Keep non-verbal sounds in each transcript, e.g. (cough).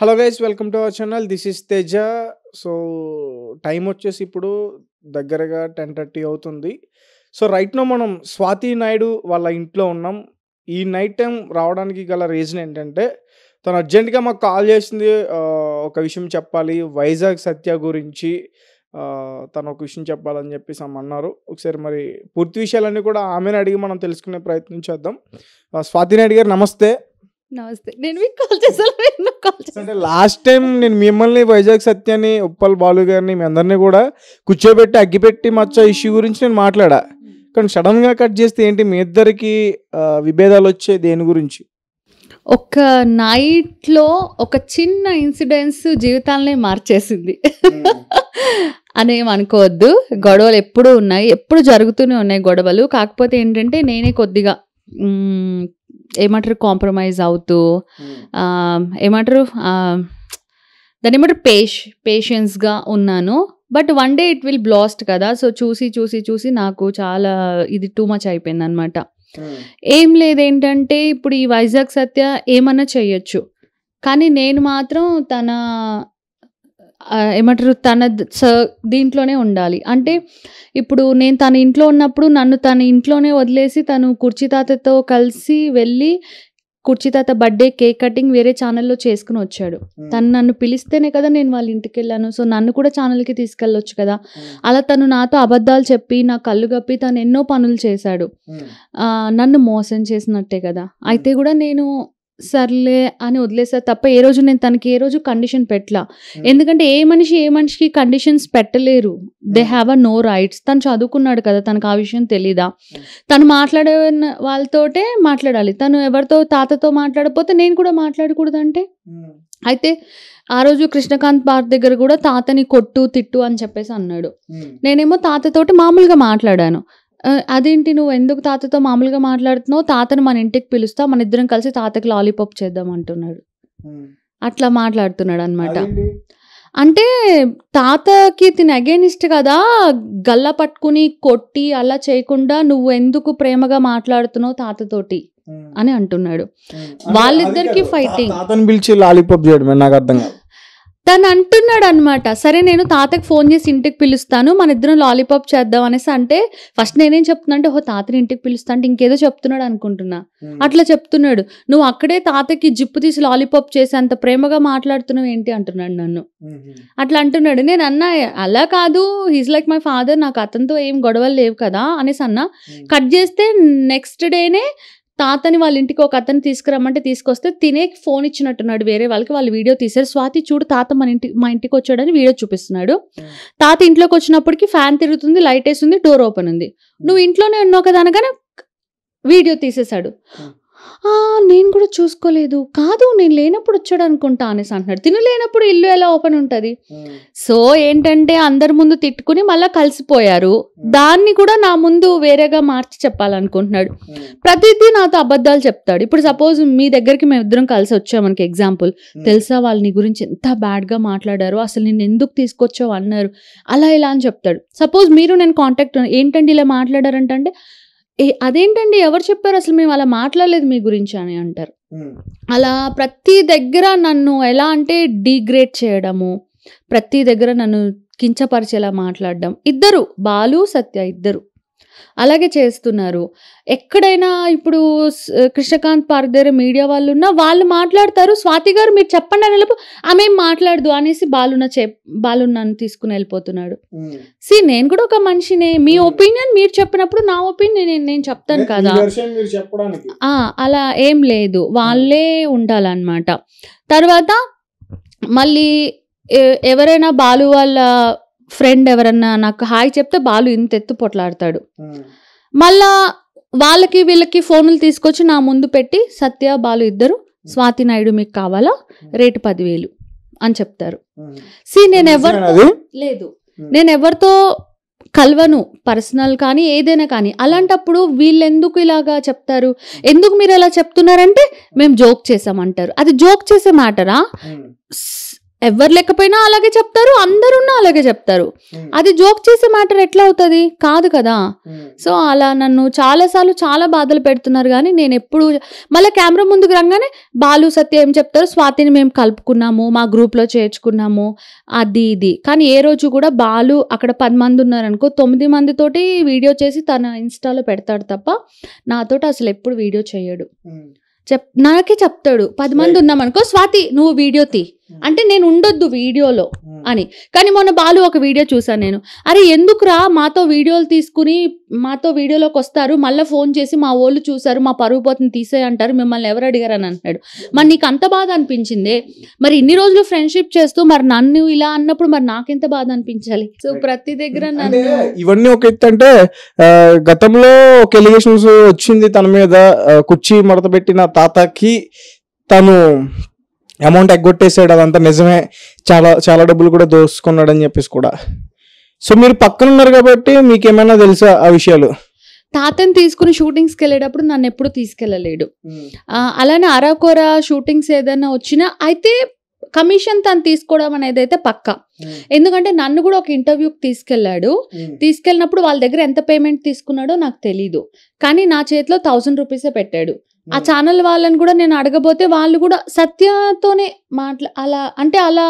Hello guys welcome to our channel this is Teja so time వచ్చేసి ఇప్పుడు దగ్గరగా ten thirty అవుతుంది సో రైట్నో మనం స్వాతి నాయుడు వాళ్ళ ఇంట్లో ఉన్నాం ఈ నైట్ టైం రావడానికి గల రీజన్ ఏంటంటే తను అర్జెంటుగా మాకు కాల్ చేసింది ఒక విషయం చెప్పాలి వైజాగ్ సత్య గురించి తను ఒక విషయం చెప్పాలని చెప్పేసి అన్నారు ఒకసారి మరి పూర్తి విషయాలన్నీ కూడా ఆమెను అడిగి మనం తెలుసుకునే ప్రయత్నం చేద్దాం స్వాతి నాయుడు గారు నమస్తే నమస్తే నేను మీకు కాల్ చేసాను కాల్ అంటే లాస్ట్ టైం నేను మిమ్మల్ని వైజాగ్ సత్యాన్ని ఉప్పల్ బాలు గారిని మీ అందరినీ కూడా కూర్చోబెట్టి అగ్గిపెట్టి మచ్చ ఇష్యూ hmm. గురించి నేను మాట్లాడా hmm. కానీ సడన్గా కట్ చేస్తే ఏంటి మీ ఇద్దరికి విభేదాలు వచ్చే దేని గురించి ఒక నైట్లో ఒక చిన్న ఇన్సిడెన్స్ జీవితాలనే మార్చేసింది hmm. అనేమనుకోవద్దు గొడవలు ఎప్పుడూ ఉన్నాయి ఎప్పుడు జరుగుతూనే ఉన్నాయి గొడవలు కాకపోతే ఏంటంటే నేనే కొద్దిగా ఏమంటారు కాంప్రమైజ్ అవుతూ hmm. ఏమంటారు దాని ఏమంటారు పేష్ పేషెన్స్గా ఉన్నాను but one day it will blast కదా సో చూసి చూసి చూసి నాకు చాలా ఇది టూ మచ్ అయిపోయింది అనమాట hmm. ఏం లేదేంటంటే ఇప్పుడు ఈ వైజాగ్ సత్య ఏమన్నా చెయ్యొచ్చు కానీ నేను మాత్రం తన ఏమంటారు తన దీంట్లోనే ఉండాలి అంటే ఇప్పుడు నేను తన ఇంట్లో ఉన్నప్పుడు నన్ను తన ఇంట్లోనే వదిలేసి తను కుర్చీ తాతతో కలిసి వెళ్ళి కుర్చీ తాత బర్త్డే కేక్ కటింగ్ వేరే ఛానల్లో చేసుకుని వచ్చాడు తను నన్ను పిలిస్తేనే కదా నేను వాళ్ళ ఇంటికి వెళ్ళాను సో నన్ను కూడా ఛానల్కి తీసుకెళ్ళొచ్చు కదా అలా తను నాతో అబద్ధాలు చెప్పి నా కళ్ళు గప్పి తను ఎన్నో పనులు చేశాడు నన్ను మోసం చేసినట్టే కదా అయితే కూడా నేను సర్లే అని వదిలేసా తప్ప ఏ రోజు నేను తనకి ఏ రోజు కండిషన్ పెట్టలా hmm. ఎందుకంటే ఏ మనిషి ఏ మనిషికి కండిషన్స్ పెట్టలేరు they have a no rights తను చదువుకున్నాడు కదా తనకు ఆ విషయం తెలీదా hmm. తను మాట్లాడే వాళ్ళతోటే మాట్లాడాలి తను ఎవరితో తాతతో మాట్లాడపోతే నేను కూడా మాట్లాడకూడదంటే hmm. అయితే ఆ రోజు కృష్ణకాంత్ పార్క్ దగ్గర కూడా తాతని కొట్టు తిట్టు అని చెప్పేసి అన్నాడు నేనేమో తాతతోటి మామూలుగా మాట్లాడాను అదేంటి నువ్వు ఎందుకు తాతతో మామూలుగా మాట్లాడుతున్నావు తాతను మన ఇంటికి పిలుస్తా మన ఇద్దరం కలిసి తాతకి లాలీపాప్ చేద్దాం అంటున్నాడు అట్లా మాట్లాడుతున్నాడు అనమాట అంటే తాతకి తిన అగేనిస్ట్ కదా గల్ల పట్టుకుని కొట్టి అలా చేయకుండా నువ్వు ఎందుకు ప్రేమగా మాట్లాడుతున్నావు తాతతోటి అని అంటున్నాడు వాళ్ళిద్దరికి ఫైటింగ్ పిలిచి లాలీపాప్ చేయడం నాకు అర్థం కాదు తను అంటున్నాడు అనమాట సరే నేను తాతకి ఫోన్ చేసి ఇంటికి పిలుస్తాను మన ఇద్దరం లాలీపాప్ చేద్దాం అనేసి అంటే ఫస్ట్ నేనేం చెప్తున్నా అంటే ఓ తాతని ఇంటికి పిలుస్తా అంటే ఇంకేదో చెప్తున్నాడు అనుకుంటున్నా అట్లా చెప్తున్నాడు నువ్వు అక్కడే తాతకి జిప్పు తీసి లాలీపాప్ చేసి అంత ప్రేమగా మాట్లాడుతున్నావు ఏంటి అంటున్నాడు నన్ను అట్లా అంటున్నాడు నేను అన్నా అలా కాదు హీస్ లైక్ మై ఫాదర్ నాకు అతనితో ఏం గొడవలు లేవు కదా అనేసి అన్నా కట్ చేస్తే నెక్స్ట్ డేనే తాతని వాళ్ళ ఇంటికి ఒక అతను తీసుకురమ్మంటే తీసుకొస్తే తినే ఫోన్ ఇచ్చినట్టున్నాడు వేరే వాళ్ళకి వాళ్ళు వీడియో తీశారు స్వాతి చూడు తాత మన ఇంటి మా ఇంటికి వచ్చాడని వీడియో చూపిస్తున్నాడు తాత ఇంట్లోకి వచ్చినప్పటికి ఫ్యాన్ తిరుగుతుంది లైట్ వేసింది డోర్ ఓపెన్ ఉంది నువ్వు ఇంట్లోనే ఉన్నావు కదా అనగానే వీడియో తీసేశాడు నేను కూడా చూసుకోలేదు కాదు నేను లేనప్పుడు వచ్చాడు అనుకుంటా అనేసి అంటున్నాడు తిను లేనప్పుడు ఇల్లు ఎలా ఓపెన్ ఉంటుంది సో ఏంటంటే అందరి ముందు తిట్టుకుని మళ్ళీ కలిసిపోయారు దాన్ని కూడా నా ముందు వేరేగా మార్చి చెప్పాలనుకుంటున్నాడు ప్రతిదీ నాతో అబద్ధాలు చెప్తాడు ఇప్పుడు సపోజ్ మీ దగ్గరికి మేము ఇద్దరం కలిసి వచ్చాం మనకి ఎగ్జాంపుల్ తెలుసా వాళ్ళని నీ గురించి ఎంత బ్యాడ్గా మాట్లాడారు అసలు నేను ఎందుకు తీసుకొచ్చావు అన్నారు అలా ఇలా అని చెప్తాడు సపోజ్ మీరు నేను కాంటాక్ట్ ఏంటంటే ఇలా మాట్లాడారంటే అదేంటండి ఎవరు చెప్పారు అసలు మేము అలా మాట్లాడలేదు మీ గురించి అని అంటారు అలా ప్రతి దగ్గర నన్ను ఎలా అంటే డిగ్రేడ్ చేయడము ప్రతి దగ్గర నన్ను కించపరిచేలా మాట్లాడడం ఇద్దరు బాలు సత్య ఇద్దరు అలాగే చేస్తున్నారు ఎక్కడైనా ఇప్పుడు కృష్ణకాంత్ పార్క్ దగ్గర మీడియా వాళ్ళు ఉన్నా వాళ్ళు మాట్లాడతారు స్వాతి గారు మీరు చెప్పండి అని వెళ్ళిపో ఆమె మాట్లాడదు అనేసి బాలున్న చె నన్ను తీసుకుని వెళ్ళిపోతున్నాడు సి నేను కూడా ఒక మనిషినే మీ ఒపీనియన్ మీరు చెప్పినప్పుడు నా ఒపీనియన్ నేను నేను చెప్తాను కదా అలా ఏం లేదు వాళ్ళే ఉండాలన్నమాట తర్వాత మళ్ళీ ఎవరైనా బాలు వాళ్ళ ఫ్రెండ్ ఎవరన్నా నాకు హాయ్ చెప్తే బాలు ఇంత ఎత్తు పొట్లాడతాడు మళ్ళా వాళ్ళకి వీళ్ళకి ఫోన్లు తీసుకొచ్చి నా ముందు పెట్టి సత్య బాలు ఇద్దరు స్వాతి నాయుడు మీకు కావాలా రేటు పదివేలు అని చెప్తారు సి నేను ఎవరు లేదు నేను ఎవరితో కల్వను పర్సనల్ కానీ ఏదైనా కానీ అలాంటప్పుడు వీళ్ళెందుకు ఇలాగా చెప్తారు ఎందుకు మీరు ఇలా చెప్తున్నారంటే మేము జోక్ చేసామంటారు అది జోక్ చేసే మాటరా ఎవరు లేకపోయినా అలాగే చెప్తారు అందరున్నా అలాగే చెప్తారు అది జోక్ చేసే మ్యాటర్ ఎట్లా అవుతుంది కాదు కదా సో అలా నన్ను చాలాసార్లు చాలా బాధలు పెడుతున్నారు కానీ నేను ఎప్పుడు మళ్ళీ కెమెరా ముందుకు రాగానే బాలు సత్య ఏం చెప్తారు స్వాతిని మేము కలుపుకున్నాము మా గ్రూప్లో చేర్చుకున్నాము అది ఇది కానీ ఏ రోజు కూడా బాలు అక్కడ పది మంది ఉన్నారనుకో తొమ్మిది మందితోటి వీడియో చేసి తన ఇన్స్టాలో పెడతాడు తప్ప నాతోటి అసలు ఎప్పుడు వీడియో చేయడు చెప్ నాకే చెప్తాడు పది మంది ఉన్నామనుకో స్వాతి నువ్వు వీడియో తీ Hmm. అంటే నేను ఉండొద్దు వీడియోలో hmm. అని కానీ మొన్న బాలు ఒక వీడియో చూసాను నేను అరే ఎందుకురా మాతో వీడియోలు తీసుకుని మాతో వీడియోలోకి వస్తారు మళ్ళీ ఫోన్ చేసి మా వాళ్ళు చూసారు మా పరుగు పోతుంది తీసే అంటారు మిమ్మల్ని ఎవరు అడిగారు అని అంటున్నాడు hmm. మరి నీకు అంత బాధ అనిపించింది మరి ఇన్ని రోజులు ఫ్రెండ్షిప్ చేస్తూ మరి నన్ను ఇలా అన్నప్పుడు మరి నాకెంత బాధ అనిపించాలి సో ప్రతి దగ్గర ఇవన్నీ ఒక ఎత్తు అంటే గతంలో ఒక ఎలిగేషన్స్ వచ్చింది తన మీద కుర్చీ మడత పెట్టిన తాతకి తను అమౌంట్ ఎగ్గొట్టేసాడు అదంతా నిజమే చాలా చాలా డబ్బులు కూడా దోసుకున్నాడు అని చెప్పేసి కూడా సో మీరు పక్కన ఉన్నారు కాబట్టి మీకు ఏమైనా తెలుసా ఆ విషయాలు తాతను తీసుకుని షూటింగ్స్కి వెళ్ళేటప్పుడు నన్ను ఎప్పుడు తీసుకెళ్ళలేడు hmm. అలానే అరాకొర షూటింగ్స్ ఏదైనా వచ్చినా అయితే కమిషన్ తను తీసుకోవడం అనేది అయితే పక్క hmm. ఎందుకంటే నన్ను కూడా ఒక ఇంటర్వ్యూకి తీసుకెళ్ళాడు hmm. తీసుకెళ్ళినప్పుడు వాళ్ళ దగ్గర ఎంత పేమెంట్ తీసుకున్నాడో నాకు తెలీదు కానీ నా చేతిలో థౌసండ్ రూపీసే పెట్టాడు ఆ hmm. ఛానల్ వాళ్ళని కూడా నేను అడగబోతే వాళ్ళు కూడా సత్యతోనే మాట్లా అలా అంటే అలా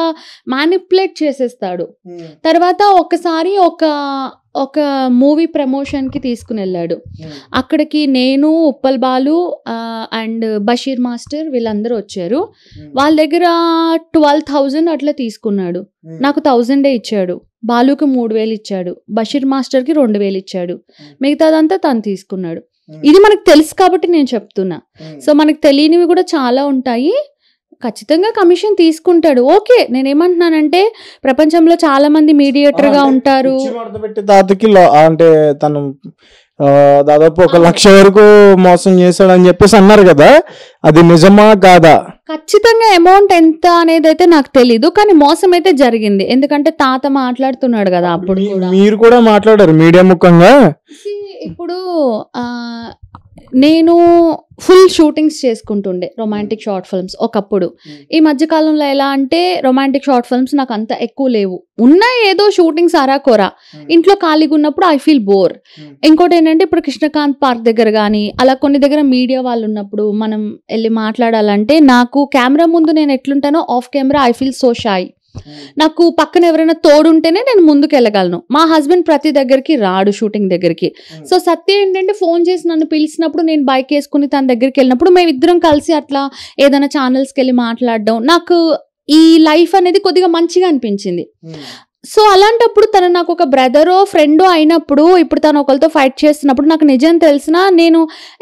మ్యానిపులేట్ చేసేస్తాడు hmm. తర్వాత ఒకసారి ఒక ఒక మూవీ ప్రమోషన్కి తీసుకుని వెళ్ళాడు hmm. అక్కడికి నేను ఉప్పల్ బాలు అండ్ బషీర్ మాస్టర్ వీళ్ళందరూ వచ్చారు వాళ్ళ దగ్గర ట్వెల్వ్ థౌజండ్ అట్లా తీసుకున్నాడు నాకు థౌజండే ఇచ్చాడు బాలుకి మూడు వేలు ఇచ్చాడు బషీర్ మాస్టర్కి రెండు వేలు ఇచ్చాడు మిగతాదంతా తను తీసుకున్నాడు ఇది మనకు తెలుసు కాబట్టి నేను చెప్తున్నా సో మనకు తెలియనివి కూడా చాలా ఉంటాయి ఖచ్చితంగా కమిషన్ తీసుకుంటాడు ఓకే ఏమంటున్నానంటే ప్రపంచంలో చాలా మంది మీడియేటర్ గా ఉంటారు అంటే తను దాదాపు ఒక లక్ష వరకు మోసం చేశాడు అని చెప్పేసి అన్నారు కదా అది నిజమా కాదా ఖచ్చితంగా అమౌంట్ ఎంత అనేది అయితే నాకు తెలీదు కానీ మోసం అయితే జరిగింది ఎందుకంటే తాత మాట్లాడుతున్నాడు కదా అప్పుడు మీరు కూడా మాట్లాడారు మీడియా ముఖంగా ఇప్పుడు నేను ఫుల్ షూటింగ్స్ చేసుకుంటుండే రొమాంటిక్ షార్ట్ ఫిల్మ్స్ ఒకప్పుడు hmm. ఈ మధ్యకాలంలో ఎలా అంటే రొమాంటిక్ షార్ట్ ఫిల్మ్స్ నాకు అంత ఎక్కువ లేవు ఉన్న ఏదో షూటింగ్స్ కొరా hmm. ఇంట్లో ఖాళీగా ఉన్నప్పుడు ఐ ఫీల్ బోర్ ఇంకోటి ఏంటంటే ఇప్పుడు కృష్ణకాంత్ పార్క్ దగ్గర కానీ అలా కొన్ని దగ్గర మీడియా వాళ్ళు ఉన్నప్పుడు మనం వెళ్ళి మాట్లాడాలంటే నాకు కెమెరా ముందు నేను ఎట్లుంటానో off camera I feel so shy నాకు పక్కన ఎవరైనా తోడుంటేనే నేను ముందుకు వెళ్ళగలను మా హస్బెండ్ ప్రతి దగ్గరికి రాడు షూటింగ్ దగ్గరికి సో సత్య ఏంటంటే ఫోన్ చేసి నన్ను పిలిచినప్పుడు నేను బైక్ వేసుకుని తన దగ్గరికి వెళ్ళినప్పుడు మేము ఇద్దరం కలిసి అట్లా ఏదైనా ఛానల్స్కి వెళ్ళి మాట్లాడడం నాకు ఈ లైఫ్ అనేది కొద్దిగా మంచిగా అనిపించింది సో అలాంటప్పుడు తను నాకు ఒక బ్రదరో ఫ్రెండో అయినప్పుడు ఇప్పుడు తను ఒకరితో ఫైట్ చేస్తున్నప్పుడు నాకు నిజం తెలిసినా నేను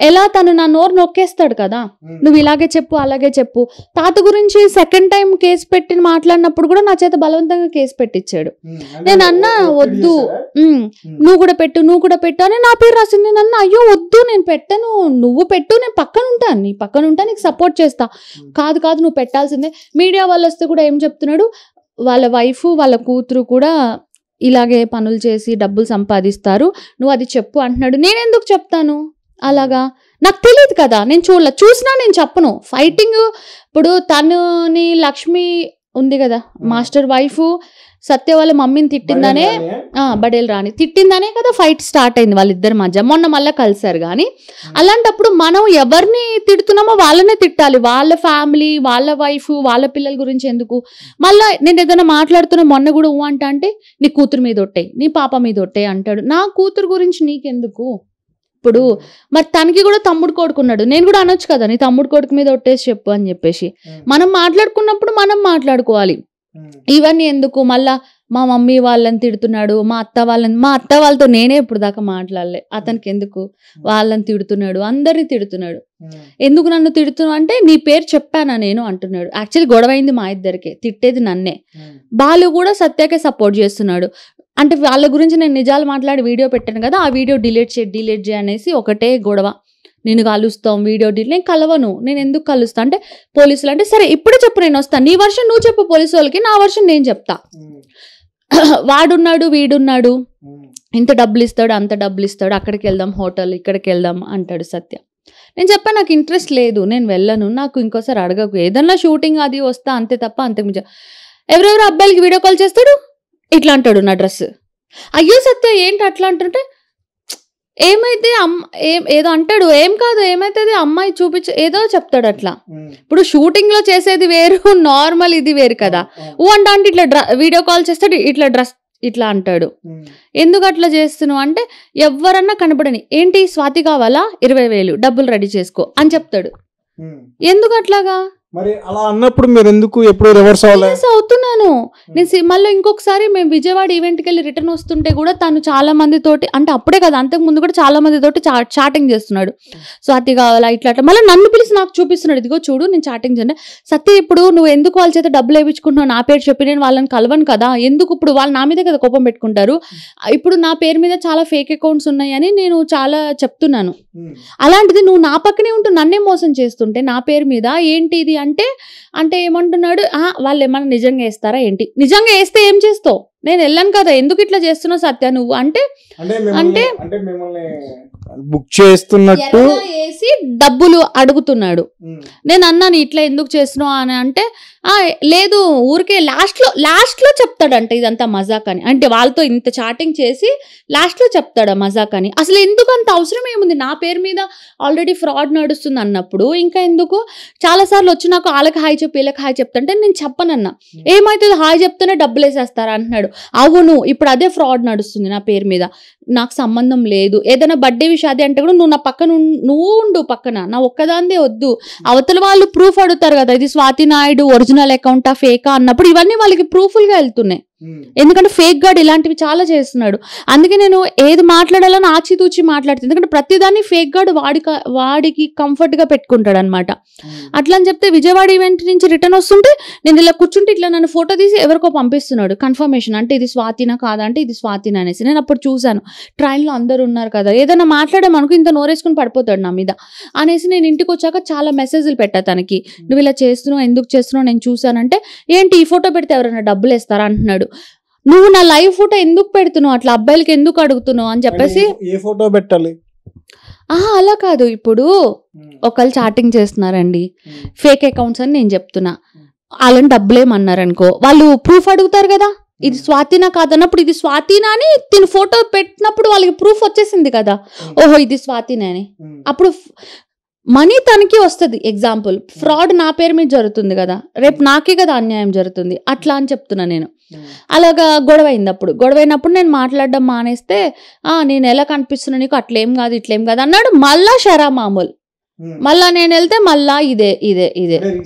ఎలా తను నా నోరు నొక్కేస్తాడు కదా నువ్వు ఇలాగే చెప్పు అలాగే చెప్పు తాత గురించి సెకండ్ టైం కేసు పెట్టి మాట్లాడినప్పుడు కూడా నా చేత బలవంతంగా కేసు పెట్టించాడు నేను అన్నా వద్దు నువ్వు కూడా పెట్టు నువ్వు కూడా పెట్టు అని నా పేరు రాసింది నేను అన్నా అయ్యో వద్దు నేను పెట్టను నువ్వు పెట్టు నేను పక్కన ఉంటాను నీ పక్కన ఉంటా నీకు సపోర్ట్ చేస్తా కాదు కాదు నువ్వు పెట్టాల్సిందే మీడియా వాళ్ళు వస్తే కూడా ఏం చెప్తున్నాడు వాళ్ళ వైఫ్ వాళ్ళ కూతురు కూడా ఇలాగే పనులు చేసి డబ్బులు సంపాదిస్తారు నువ్వు అది చెప్పు అంటున్నాడు నేను ఎందుకు చెప్తాను అలాగా నాకు తెలియదు కదా నేను చూడలే చూసినా నేను చెప్పను ఫైటింగ్ ఇప్పుడు తనుని లక్ష్మి ఉంది కదా మాస్టర్ వైఫ్ సత్య వాళ్ళ మమ్మీని తిట్టిందనే బడేలు రాణి తిట్టిందనే కదా ఫైట్ స్టార్ట్ అయింది వాళ్ళిద్దరి మధ్య మొన్న మళ్ళీ కలిశారు కానీ అలాంటప్పుడు మనం ఎవరిని తిడుతున్నామో వాళ్ళనే తిట్టాలి వాళ్ళ ఫ్యామిలీ వాళ్ళ వైఫ్ వాళ్ళ పిల్లల గురించి ఎందుకు మళ్ళీ నేను ఏదైనా మాట్లాడుతున్నా మొన్న కూడా ఊ అంట అంటే నీ కూతురు మీద ఒట్టే నీ పాప మీద ఒట్టే అంటాడు నా కూతురు గురించి నీకెందుకు ఇప్పుడు మరి తనకి కూడా తమ్ముడు కొడుకున్నాడు నేను కూడా అనొచ్చు కదా నీ తమ్ముడు కొడుకు మీద ఒట్టేసి చెప్పు అని చెప్పేసి మనం మాట్లాడుకున్నప్పుడు మనం మాట్లాడుకోవాలి ఇవన్నీ ఎందుకు మళ్ళా మా మమ్మీ వాళ్ళని తిడుతున్నాడు మా అత్త వాళ్ళని మా అత్త వాళ్ళతో నేనే ఇప్పుడు దాకా మాట్లాడలే అతనికి ఎందుకు వాళ్ళని తిడుతున్నాడు అందరినీ తిడుతున్నాడు ఎందుకు నన్ను తిడుతున్నావు అంటే నీ పేరు చెప్పానా నేను అంటున్నాడు యాక్చువల్లీ గొడవ అయింది మా ఇద్దరికి తిట్టేది నన్నే బాలు కూడా సత్యకే సపోర్ట్ చేస్తున్నాడు అంటే వాళ్ళ గురించి నేను నిజాలు మాట్లాడి వీడియో పెట్టాను కదా ఆ వీడియో డిలీట్ చేయి డిలీట్ చేయి అనేసి ఒకటే గొడవ నేను కలుస్తాం వీడియో డీల్ నేను కలవను నేను ఎందుకు కలుస్తా అంటే పోలీసులు అంటే సరే ఇప్పుడే చెప్పు నేను వస్తాను నీ వర్షం నువ్వు చెప్పు పోలీసు వాళ్ళకి నా వర్షం నేను చెప్తా (clears throat) వాడున్నాడు వీడున్నాడు ఇంత డబ్బులు ఇస్తాడు అంత డబ్బులు ఇస్తాడు అక్కడికి వెళ్దాం హోటల్ ఇక్కడికి వెళ్దాం అంటాడు సత్య నేను చెప్పాను నాకు ఇంట్రెస్ట్ లేదు నేను వెళ్ళను నాకు ఇంకోసారి అడగకు ఏదన్నా షూటింగ్ అది వస్తా అంతే తప్ప అంతకు మించి ఎవరెవరు అబ్బాయిలకి వీడియో కాల్ చేస్తాడు ఇట్లా అంటాడు నా డ్రెస్ అయ్యో సత్య ఏంటి అట్లా అంటుంటే ఏమైతే అమ్మ ఏదో అంటాడు ఏం కాదు ఏమైతే అమ్మాయి చూపించ ఏదో చెప్తాడు అట్లా ఇప్పుడు షూటింగ్ లో చేసేది వేరు (laughs) నార్మల్ ఇది వేరు కదా ఊ అంటే అంటే ఇట్లా వీడియో కాల్ చేస్తాడు ఇట్లా డ్రెస్ ఇట్లా అంటాడు ఎందుకు అట్లా చేస్తున్నావు అంటే ఎవరన్నా కనపడని ఏంటి స్వాతి కావాలా ఇరవై వేలు డబ్బులు రెడీ చేసుకో అని చెప్తాడు ఎందుకు అట్లాగా మరి అలా అన్నప్పుడు మీరు ఎందుకు ఎప్పుడు రివర్స్ అవ్వలేదు అవుతున్నాను నేను సినిమాలో ఇంకొకసారి మేము విజయవాడ ఈవెంట్కి వెళ్ళి రిటర్న్ వస్తుంటే కూడా తను చాలా మంది తోటి అంటే అప్పుడే కదా అంతకు ముందు కూడా చాలా మంది తోటి చాటింగ్ చేస్తున్నాడు సో అది కావాలా ఇట్లా అట్లా మళ్ళీ నన్ను పిలిచి నాకు చూపిస్తున్నాడు ఇదిగో చూడు నేను చాటింగ్ చేయను సత్య ఇప్పుడు నువ్వు ఎందుకు వాళ్ళ చేత డబ్బులు వేయించుకుంటున్నావు నా పేరు చెప్పి నేను వాళ్ళని కలవను కదా ఎందుకు ఇప్పుడు వాళ్ళు నా మీదే కదా కోపం పెట్టుకుంటారు ఇప్పుడు నా పేరు మీద చాలా ఫేక్ అకౌంట్స్ ఉన్నాయని నేను చాలా చెప్తున్నాను అలాంటిది నువ్వు నా పక్కనే ఉంటూ నన్నే మోసం చేస్తుంటే నా పేరు మీద ఏంటి ఇది అంటే అంటే ఏమంటున్నాడు వాళ్ళు ఏమన్నా నిజంగా వేస్తారా ఏంటి నిజంగా వేస్తే ఏం చేస్తావు నేను వెళ్ళాను కదా ఎందుకు ఇట్లా చేస్తున్నావు సత్య నువ్వు అంటే అంటే బుక్ చేస్తున్నట్టు వేసి డబ్బులు అడుగుతున్నాడు నేను అన్నాను ఇట్లా ఎందుకు చేస్తున్నావు అని అంటే ఆ లేదు ఊరికే లాస్ట్ లో లాస్ట్ లో చెప్తాడంట ఇదంతా మజాక్ అని అంటే వాళ్ళతో ఇంత చాటింగ్ చేసి లాస్ట్ లో చెప్తాడు మజాక్ అని అసలు ఎందుకు అంత అవసరం ఏముంది నా పేరు మీద ఆల్రెడీ ఫ్రాడ్ నడుస్తుంది అన్నప్పుడు ఇంకా ఎందుకు చాలా సార్లు వచ్చి నాకు వాళ్ళకి హాయ్ చెప్పి వీళ్ళకి హాయ్ అంటే నేను చెప్పనన్నా ఏమైతుంది హాయ్ చెప్తేనే డబ్బులు వేసేస్తారా అంటున్నాడు అవును ఇప్పుడు అదే ఫ్రాడ్ నడుస్తుంది నా పేరు మీద నాకు సంబంధం లేదు ఏదైనా బర్త్డే విషాది అంటే కూడా నువ్వు నా పక్కన నువ్వు ఉండు పక్కన నా ఒక్కదాందే వద్దు hmm. అవతల వాళ్ళు ప్రూఫ్ అడుగుతారు కదా ఇది స్వాతి నాయుడు ఒరిజినల్ అకౌంటా ఫేకా అన్నప్పుడు ఇవన్నీ వాళ్ళకి ప్రూఫ్లుగా వెళ్తున్నాయి Hmm. ఎందుకంటే ఫేక్ గాడ్ ఇలాంటివి చాలా చేస్తున్నాడు అందుకే నేను ఏది మాట్లాడాలని ఆచితూచి మాట్లాడుతుంది ఎందుకంటే ప్రతిదాన్ని ఫేక్ గాడ్ వాడి వాడికి గా పెట్టుకుంటాడు అనమాట hmm. అట్లా అని చెప్తే విజయవాడ ఈవెంట్ నుంచి రిటర్న్ వస్తుంటే నేను ఇలా కూర్చుంటే ఇట్లా నన్ను ఫోటో తీసి ఎవరికో పంపిస్తున్నాడు కన్ఫర్మేషన్ అంటే ఇది స్వాతినా కాదంటే ఇది స్వాతినా అనేసి నేను అప్పుడు చూశాను ట్రైన్లో అందరు ఉన్నారు కదా ఏదైనా మాట్లాడమనుకో ఇంత నోరేసుకుని పడిపోతాడు నా మీద అనేసి నేను ఇంటికి వచ్చాక చాలా మెసేజ్లు పెట్టా తనకి hmm. నువ్వు ఇలా చేస్తున్నావు ఎందుకు చేస్తున్నావు నేను చూశానంటే ఏంటి ఈ ఫోటో పెడితే ఎవరైనా డబ్బులు ఇస్తారా అంటున్నాడు అడుగుతాడు నువ్వు నా లైవ్ ఫోటో ఎందుకు పెడుతున్నావు అట్లా అబ్బాయిలకి ఎందుకు అడుగుతున్నావు అని చెప్పేసి ఏ ఫోటో పెట్టాలి అలా కాదు ఇప్పుడు ఒకళ్ళు చాటింగ్ చేస్తున్నారండి ఫేక్ అకౌంట్స్ అని నేను చెప్తున్నా వాళ్ళని డబ్బులేమన్నారనుకో వాళ్ళు ప్రూఫ్ అడుగుతారు కదా ఇది స్వాతినా కాదన్నప్పుడు ఇది స్వాతినా అని తిని ఫోటో పెట్టినప్పుడు వాళ్ళకి ప్రూఫ్ వచ్చేసింది కదా ఓహో ఇది స్వాతినా అని అప్పుడు మనీ తనకి వస్తుంది ఎగ్జాంపుల్ ఫ్రాడ్ నా పేరు మీద జరుగుతుంది కదా రేపు నాకే కదా అన్యాయం జరుగుతుంది అట్లా అని చెప్తున్నా నేను hmm. అలాగా గొడవ అయింది అప్పుడు గొడవ అయినప్పుడు నేను మాట్లాడడం మానేస్తే ఆ నేను ఎలా కనిపిస్తున్నా నీకు అట్లేం కాదు ఇట్లేం కాదు అన్నాడు మళ్ళా షరా మామూలు hmm. మళ్ళా నేను వెళ్తే మళ్ళా ఇదే ఇదే ఇదే